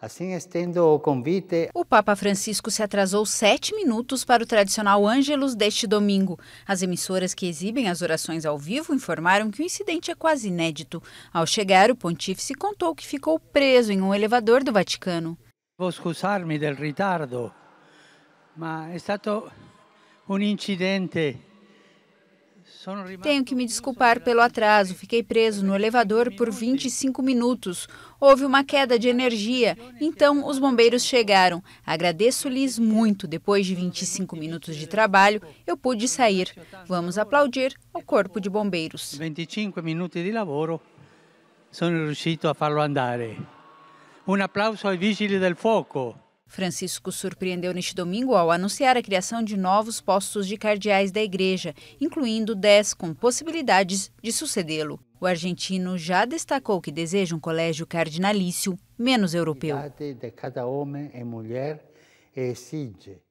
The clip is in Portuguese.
Assim estendo o convite. O Papa Francisco se atrasou sete minutos para o tradicional Ângelus deste domingo. As emissoras que exibem as orações ao vivo informaram que o incidente é quase inédito. Ao chegar, o pontífice contou que ficou preso em um elevador do Vaticano. Vou escusar-me del ritardo, mas é stato um incidente tenho que me desculpar pelo atraso. Fiquei preso no elevador por 25 minutos. Houve uma queda de energia, então os bombeiros chegaram. Agradeço-lhes muito. Depois de 25 minutos de trabalho, eu pude sair. Vamos aplaudir ao Corpo de Bombeiros. 25 minutos de trabalho. sono riuscito a farlo andare. Um aplauso ai vigili del fuoco. Francisco surpreendeu neste domingo ao anunciar a criação de novos postos de cardeais da igreja, incluindo 10 com possibilidades de sucedê-lo. O argentino já destacou que deseja um colégio cardinalício menos europeu. de cada homem e mulher exige é